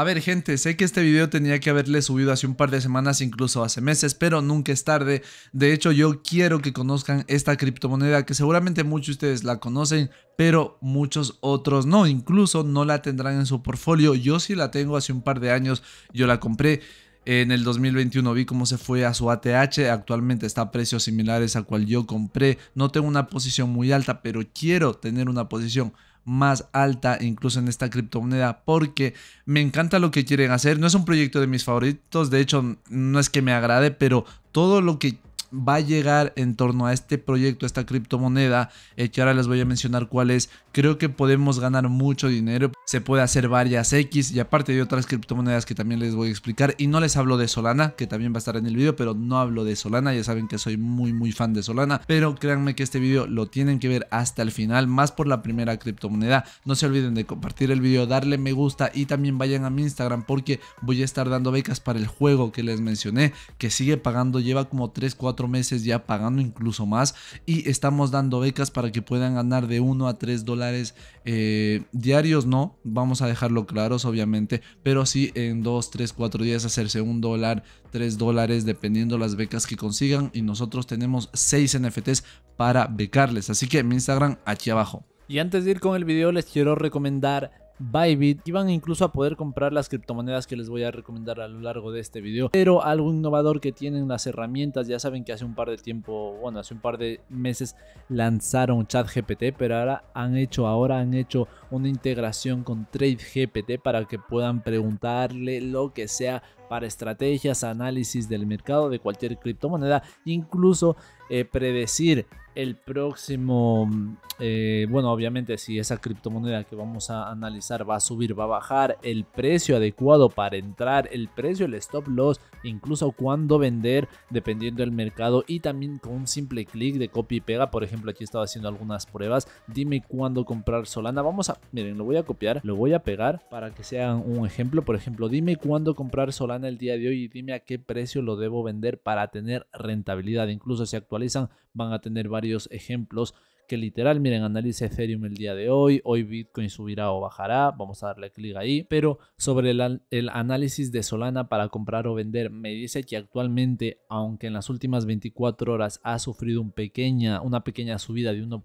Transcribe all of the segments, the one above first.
A ver gente, sé que este video tenía que haberle subido hace un par de semanas, incluso hace meses, pero nunca es tarde. De hecho, yo quiero que conozcan esta criptomoneda que seguramente muchos de ustedes la conocen, pero muchos otros no. Incluso no la tendrán en su portfolio. Yo sí la tengo hace un par de años, yo la compré. En el 2021 vi cómo se fue a su ATH, actualmente está a precios similares a cual yo compré. No tengo una posición muy alta, pero quiero tener una posición más alta incluso en esta criptomoneda porque me encanta lo que quieren hacer. No es un proyecto de mis favoritos, de hecho no es que me agrade, pero todo lo que va a llegar en torno a este proyecto, esta criptomoneda, eh, que ahora les voy a mencionar cuál es, creo que podemos ganar mucho dinero, se puede hacer varias X y aparte de otras criptomonedas que también les voy a explicar y no les hablo de Solana, que también va a estar en el video, pero no hablo de Solana, ya saben que soy muy muy fan de Solana, pero créanme que este video lo tienen que ver hasta el final, más por la primera criptomoneda, no se olviden de compartir el video, darle me gusta y también vayan a mi Instagram porque voy a estar dando becas para el juego que les mencioné, que sigue pagando, lleva como 3, 4 meses ya pagando incluso más y estamos dando becas para que puedan ganar de 1 a 3 dólares eh, diarios, no, vamos a dejarlo claros obviamente, pero sí en 2, 3, 4 días hacerse un dólar, 3 dólares dependiendo las becas que consigan y nosotros tenemos 6 NFTs para becarles, así que mi Instagram aquí abajo. Y antes de ir con el video les quiero recomendar Bybit iban incluso a poder comprar las criptomonedas que les voy a recomendar a lo largo de este video. Pero algo innovador que tienen las herramientas, ya saben que hace un par de tiempo, bueno, hace un par de meses lanzaron ChatGPT, pero ahora han hecho, ahora han hecho una integración con TradeGPT para que puedan preguntarle lo que sea para estrategias, análisis del mercado de cualquier criptomoneda, incluso eh, predecir el próximo, mm, eh, bueno, obviamente si esa criptomoneda que vamos a analizar va a subir, va a bajar, el precio adecuado para entrar, el precio, el stop loss, incluso cuándo vender, dependiendo del mercado y también con un simple clic de copia y pega, por ejemplo, aquí estaba haciendo algunas pruebas, dime cuándo comprar Solana, vamos a, miren, lo voy a copiar, lo voy a pegar para que sea un ejemplo, por ejemplo, dime cuándo comprar Solana el día de hoy y dime a qué precio lo debo vender para tener rentabilidad. Incluso si actualizan van a tener varios ejemplos que literal, miren, analice Ethereum el día de hoy, hoy Bitcoin subirá o bajará, vamos a darle clic ahí, pero sobre el, análisis de Solana para comprar o vender, me dice que actualmente, aunque en las últimas 24 horas ha sufrido pequeña, una pequeña subida de 1.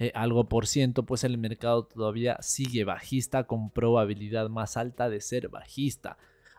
Eh, algo por ciento, pues el mercado todavía sigue bajista con probabilidad más alta de ser bajista.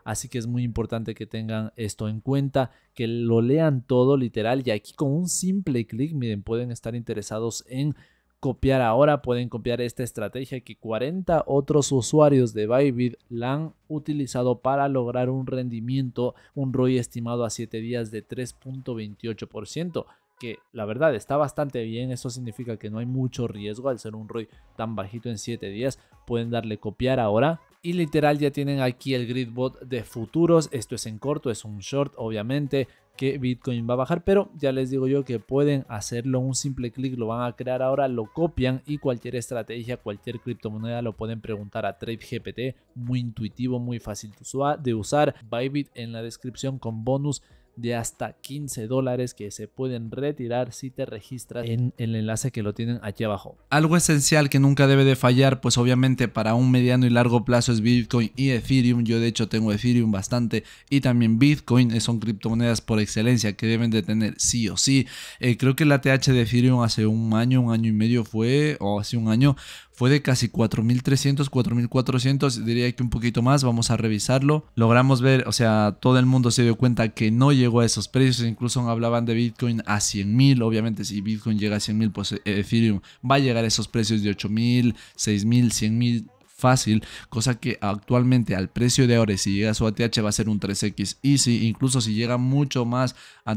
Así que es muy importante que tengan esto en cuenta, que lo lean todo literal y aquí con un simple clic, miren, pueden estar interesados en copiar ahora, pueden copiar esta estrategia que 40 otros usuarios de Bybit la han utilizado para lograr un rendimiento, un ROI estimado a 7 días de 3.28%, que la verdad está bastante bien, eso significa que no hay mucho riesgo al ser un ROI tan bajito en 7 días, pueden darle copiar ahora, y literal ya tienen aquí el grid bot de futuros. Esto es en corto, es un short obviamente que Bitcoin va a bajar, pero ya les digo yo que pueden hacerlo un simple clic, lo van a crear ahora, lo copian y cualquier estrategia, cualquier criptomoneda lo pueden preguntar a TradeGPT, muy intuitivo, muy fácil de usar. Bybit en la descripción con bonus de hasta 15 dólares que se pueden retirar si te registras en el enlace que lo tienen aquí abajo. Algo esencial que nunca debe de fallar, pues obviamente para un mediano y largo plazo es Bitcoin y Ethereum. Yo de hecho tengo Ethereum bastante y también Bitcoin, eh, son criptomonedas por excelencia que deben de tener sí o sí. Eh, creo que la TH de Ethereum hace un año, un año y medio fue, o hace un año, fue de casi 4.300, 4.400, diría que un poquito más, vamos a revisarlo. Logramos ver, o sea, todo el mundo se dio cuenta que no llegó a esos precios, incluso hablaban de Bitcoin a 100.000, obviamente si Bitcoin llega a 100.000, pues eh, Ethereum va a llegar a esos precios de 8.000, 6.000, 100.000 fácil, cosa que actualmente al precio de ahora, si llega a su ATH va a ser un 3X y si incluso si llega mucho más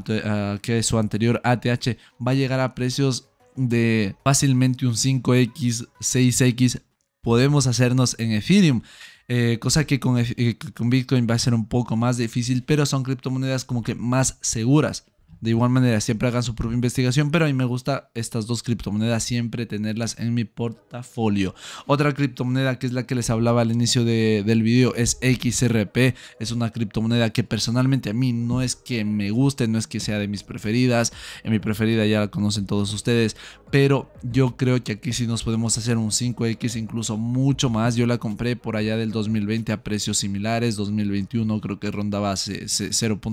eh, que su anterior ATH, va a llegar a precios de fácilmente un 5X, 6X podemos hacernos en Ethereum. Eh, cosa que con, eh, con Bitcoin va a ser un poco más difícil, pero son criptomonedas como que más seguras. De igual manera, siempre hagan su propia investigación, pero a mí me gusta estas dos criptomonedas, siempre tenerlas en mi portafolio. Otra criptomoneda que es la que les hablaba al inicio del video es XRP. Es una criptomoneda que personalmente a mí no es que me guste, no es que sea de mis preferidas. En mi preferida ya la conocen todos ustedes, pero yo creo que aquí sí nos podemos hacer un 5X, incluso mucho más. Yo la compré por allá del 2020 a precios similares, 2021 creo que rondaba 0.4,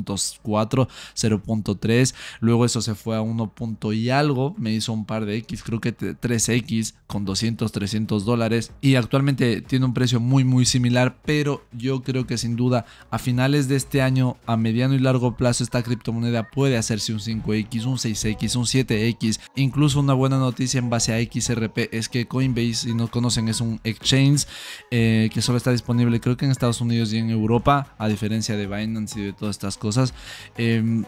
0.3, luego eso se fue a 1. y algo, me hizo un par de X, creo que 3X con 200, 300 dólares y actualmente tiene un precio muy muy similar, pero yo creo que sin duda a finales de este año, a mediano y largo plazo, esta criptomoneda puede hacerse un 5X, un 6X, un 7X, incluso una buena una noticia en base a XRP es que Coinbase, si no conocen, es un exchange eh, que solo está disponible creo que en Estados Unidos y en Europa, a diferencia de Binance y de todas estas cosas. Em,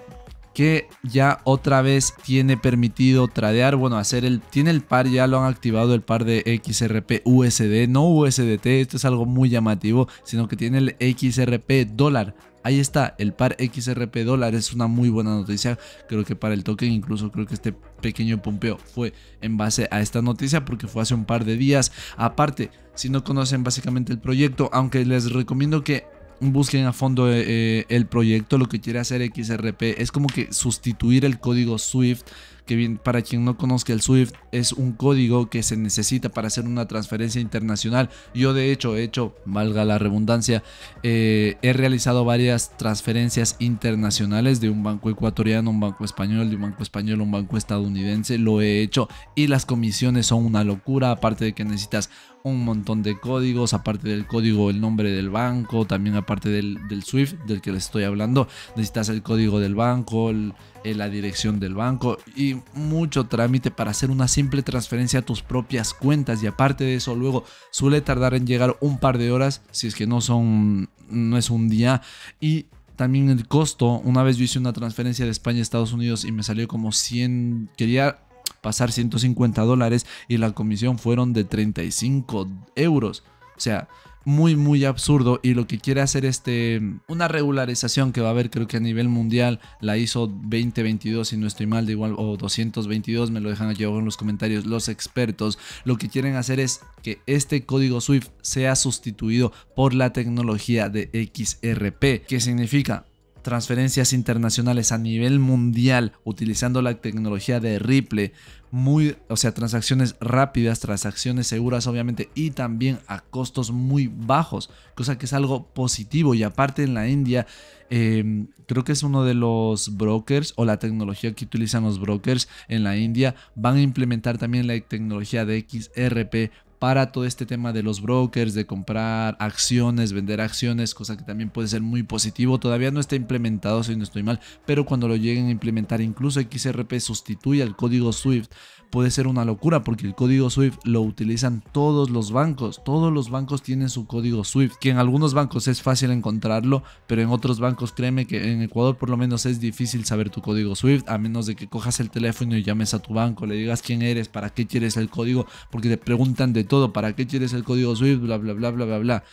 que ya otra vez tiene permitido tradear, bueno, hacer el, tiene el par, ya lo han activado el par de XRP USD, no USDT, esto es algo muy llamativo, sino que tiene el XRP dólar Ahí está, el par XRP dólar es una muy buena noticia. Creo que para el token, incluso creo que este pequeño pompeo fue en base a esta noticia porque fue hace un par de días. Aparte, si no conocen básicamente el proyecto, aunque les recomiendo que busquen a fondo eh, eh, el proyecto, lo que quiere hacer XRP es como que sustituir el código SWIFT que bien, para quien no conozca el SWIFT es un código que se necesita para hacer una transferencia internacional. Yo de hecho he hecho, valga la redundancia, eh, he realizado varias transferencias internacionales de un banco ecuatoriano, un banco español, de un banco español un banco estadounidense, lo he hecho y las comisiones son una locura, aparte de que necesitas un montón de códigos, aparte del código, el nombre del banco, también aparte del, del SWIFT del que les estoy hablando, necesitas el código del banco, el, en la dirección del banco y mucho trámite para hacer una simple transferencia a tus propias cuentas y aparte de eso luego suele tardar en llegar un par de horas si es que no son no es un día y también el costo, una vez yo hice una transferencia de España a Estados Unidos y me salió como 100, quería pasar 150 dólares y la comisión fueron de 35 euros. O sea, muy, muy absurdo y lo que quiere hacer este, una regularización que va a haber creo que a nivel mundial, la hizo 2022 si no estoy mal, de igual, o 222, me lo dejan aquí abajo en los comentarios los expertos, lo que quieren hacer es que este código SWIFT sea sustituido por la tecnología de XRP, que significa transferencias internacionales a nivel mundial utilizando la tecnología de Ripple muy, o sea, transacciones rápidas, transacciones seguras, obviamente, y también a costos muy bajos, cosa que es algo positivo. Y aparte en la India, em, creo que es uno de los brokers o la tecnología que utilizan los brokers en la India, van a implementar también la tecnología de XRP para todo este tema de los brokers, de comprar acciones, vender acciones, cosa que también puede ser muy positivo. Todavía no está implementado, si no estoy mal, pero cuando lo lleguen a implementar, incluso XRP sustituye al código SWIFT, puede ser una locura porque el código SWIFT lo utilizan todos los bancos. Todos los bancos tienen su código SWIFT, que en algunos bancos es fácil encontrarlo, pero en otros bancos, créeme que en Ecuador por lo menos es difícil saber tu código SWIFT, a menos de que cojas el teléfono y llames a tu banco, le digas quién eres, para qué quieres el código, porque te preguntan de todo, ¿para qué quieres el código Swift? Bla, bla, bla, bla, bla, bla.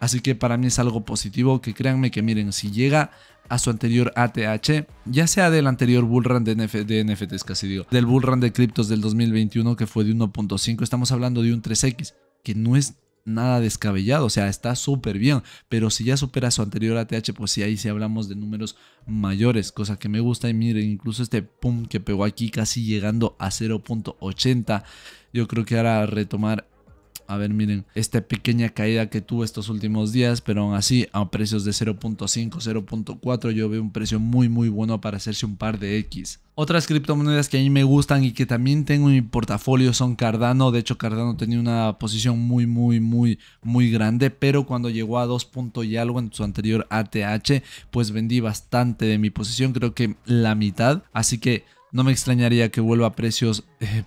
Así que para mí es algo positivo que créanme que miren, si llega a su anterior ATH, ya sea del anterior bullrun de, de NFTs casi digo, del bullrun de criptos del 2021 que fue de 1.5, estamos hablando de un 3X, que no es nada descabellado, o sea, está súper bien, pero si ya supera su anterior ATH, pues si ahí sí hablamos de números mayores, cosa que me gusta y miren, incluso este pum que pegó aquí casi llegando a 0.80, yo creo que ahora retomar a ver, miren, esta pequeña caída que tuvo estos últimos días, pero aún así a precios de 0.5, 0.4 yo veo un precio muy muy bueno para hacerse un par de X. Otras criptomonedas que a mí me gustan y que también tengo en mi portafolio son Cardano. De hecho, Cardano tenía una posición muy, muy, muy, muy grande, pero cuando llegó a 2. y algo en su anterior ATH, pues vendí bastante de mi posición, creo que la mitad. Así que no me extrañaría que vuelva a precios... Eh,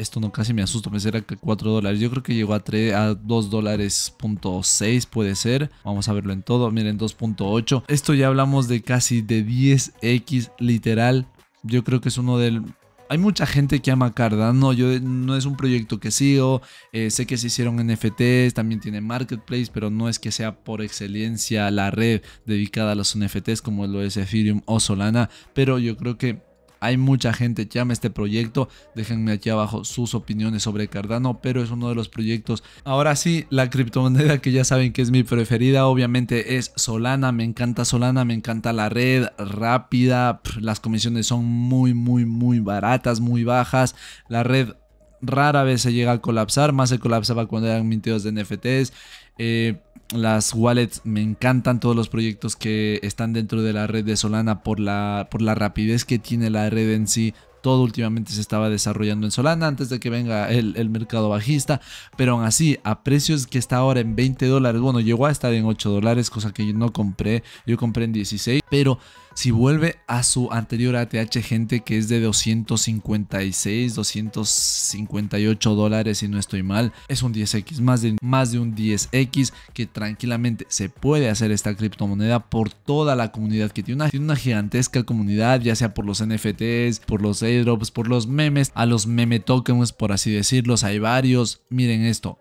esto no casi me asusto, me será que 4 dólares. Yo creo que llegó a, a 2 dólares punto 6 puede ser. Vamos a verlo en todo. Miren, 2.8. Esto ya hablamos de casi de 10x literal. Yo creo que es uno del hay mucha gente que ama Cardano. Yo no es un proyecto que sigo. Eh, sé que se hicieron NFTs, también tiene marketplace, pero no es que sea por excelencia la red dedicada a los NFTs como lo es Ethereum o Solana. Pero yo creo que hay mucha gente que ama este proyecto. Déjenme aquí abajo sus opiniones sobre Cardano, pero es uno de los proyectos. Ahora sí, la criptomoneda que ya saben que es mi preferida, obviamente es Solana. Me encanta Solana, me encanta la red rápida. Las comisiones son muy, muy, muy baratas, muy bajas. La red rara vez se llega a colapsar, más se colapsaba cuando eran mintidos de NFTs. Eh, las wallets me encantan todos los proyectos que están dentro de la red de Solana por la, por la rapidez que tiene la red en sí, todo últimamente se estaba desarrollando en Solana antes de que venga el, el, mercado bajista, pero aún así, a precios que está ahora en 20 dólares, bueno, llegó a estar en 8 dólares, cosa que yo no compré, yo compré en 16, pero si vuelve a su anterior ATH gente que es de 256, 258 dólares si no estoy mal, es un 10x, más de, más de un 10x que tranquilamente se puede hacer esta criptomoneda por toda la comunidad que tiene una, tiene una gigantesca comunidad, ya sea por los NFTs, por los airdrops, por los memes, a los meme tokens por así decirlos, hay varios, miren esto,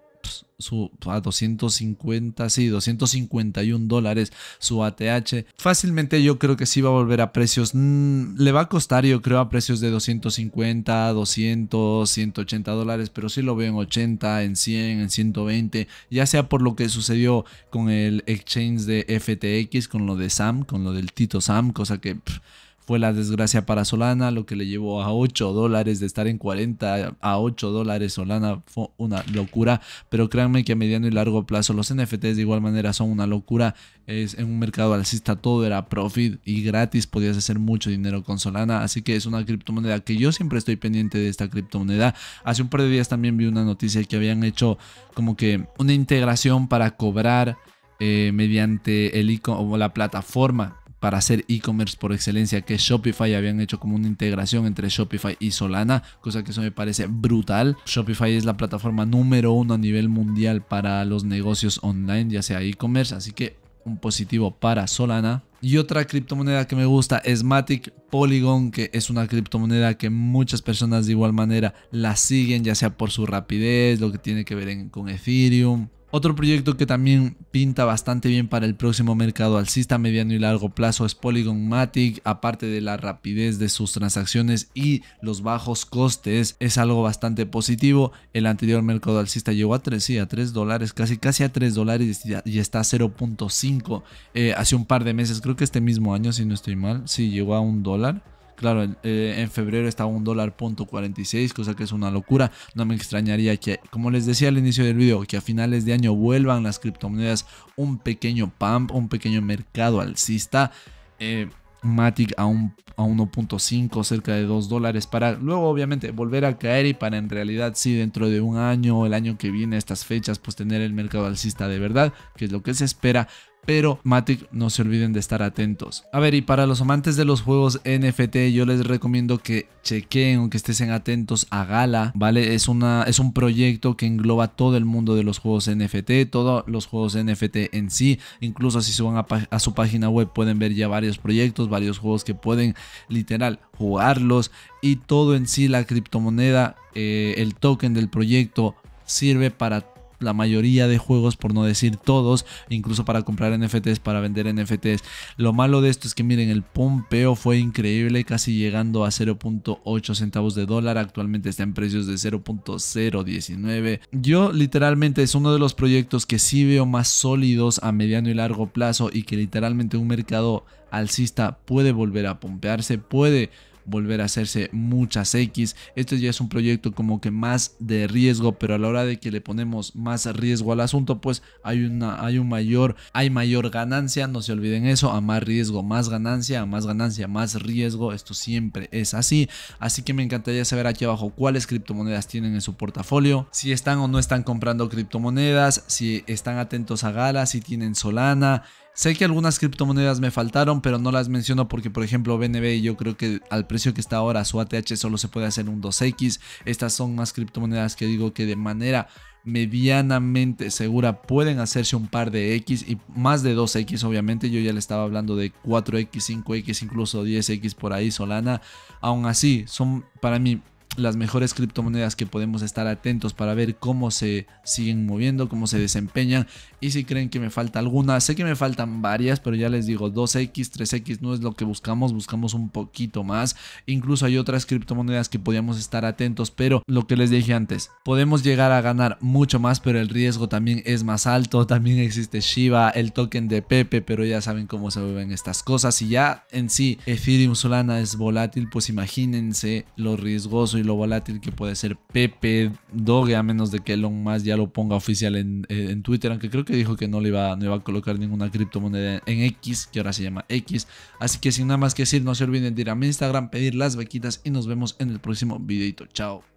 su, a 250, sí, 251 dólares su ATH. Fácilmente yo creo que sí va a volver a precios, mm, le va a costar yo creo a precios de 250, 200, 180 dólares, pero sí lo veo en 80, en 100, en 120, ya sea por lo que sucedió con el exchange de FTX, con lo de Sam, con lo del Tito Sam, cosa que fue la desgracia para Solana, lo que le llevó a 8 dólares de estar en 40 a 8 dólares Solana fue una locura, pero créanme que a mediano y largo plazo los NFTs de igual manera son una locura, es en un mercado alcista todo era profit y gratis podías hacer mucho dinero con Solana, así que es una criptomoneda que yo siempre estoy pendiente de esta criptomoneda. Hace un par de días también vi una noticia que habían hecho como que una integración para cobrar eh, mediante el icono o la plataforma para hacer e-commerce por excelencia, que Shopify. Habían hecho como una integración entre Shopify y Solana, cosa que eso me parece brutal. Shopify es la plataforma número uno a nivel mundial para los negocios online, ya sea e-commerce, así que un positivo para Solana. Y otra criptomoneda que me gusta es Matic Polygon, que es una criptomoneda que muchas personas de igual manera la siguen, ya sea por su rapidez, lo que tiene que ver con Ethereum, otro proyecto que también pinta bastante bien para el próximo mercado alcista mediano y largo plazo es Polygon Matic, aparte de la rapidez de sus transacciones y los bajos costes, es algo bastante positivo. El anterior mercado alcista llegó a 3, a dólares, casi, casi a 3 dólares y está a 0.5 eh, hace un par de meses, creo que este mismo año si no estoy mal, sí llegó a un dólar. Claro, en eh, febrero estaba un dólar 46, cosa que es una locura. No me extrañaría que, como les decía al inicio del video, que a finales de año vuelvan las criptomonedas un pequeño pump, un pequeño mercado alcista. Eh, Matic a, un, a 1.5, cerca de 2 dólares, para luego obviamente volver a caer y para en realidad sí dentro de un año o el año que viene, estas fechas, pues tener el mercado alcista de verdad, que es lo que se espera, pero Matic no se olviden de estar atentos. A ver, y para los amantes de los juegos NFT, yo les recomiendo que chequeen o que estén atentos a Gala, ¿vale? Es, una, es un proyecto que engloba todo el mundo de los juegos NFT, todos los juegos NFT en sí, incluso si se van a, su página web pueden ver ya varios proyectos, varios juegos que pueden literal jugarlos y todo en sí la criptomoneda, eh, el token del proyecto sirve para la mayoría de juegos, por no decir todos, incluso para comprar NFTs, para vender NFTs. Lo malo de esto es que miren, el pompeo fue increíble, casi llegando a 0.8 centavos de dólar, actualmente está en precios de 0.019. Yo literalmente es uno de los proyectos que sí veo más sólidos a mediano y largo plazo y que literalmente un mercado alcista puede volver a pompearse, puede volver a hacerse muchas X. Esto ya es un proyecto como que más de riesgo, pero a la hora de que le ponemos más riesgo al asunto, pues hay una hay un mayor hay mayor ganancia, no se olviden eso, a más riesgo, más ganancia, a más ganancia, más riesgo, esto siempre es así. Así que me encantaría saber aquí abajo cuáles criptomonedas tienen en su portafolio, si están o no están comprando criptomonedas, si están atentos a Gala, si tienen Solana, Sé que algunas criptomonedas me faltaron, pero no las menciono porque, por ejemplo, BNB, yo creo que al precio que está ahora su ATH solo se puede hacer un 2X. Estas son más criptomonedas que digo que de manera medianamente segura pueden hacerse un par de X y más de 2X obviamente. Yo ya le estaba hablando de 4X, 5X, incluso 10X por ahí Solana. Aún así, son para mí las mejores criptomonedas que podemos estar atentos para ver cómo se siguen moviendo, cómo se desempeñan y si creen que me falta alguna, sé que me faltan varias, pero ya les digo, 2X, 3X no es lo que buscamos, buscamos un poquito más. Incluso hay otras criptomonedas que podíamos estar atentos, pero lo que les dije antes, podemos llegar a ganar mucho más, pero el riesgo también es más alto, también existe Shiba, el token de Pepe, pero ya saben cómo se mueven estas cosas y ya en sí Ethereum Solana es volátil, pues imagínense lo riesgoso y lo volátil que puede ser Pepe, Doge, a menos de que Elon más ya lo ponga oficial eh, en, Twitter, aunque creo que dijo que no le iba, no iba a colocar ninguna criptomoneda en X, que ahora se llama X. Así que sin nada más que decir, no se olviden de ir a mi Instagram, pedir las bequitas y nos vemos en el próximo videito. Chao.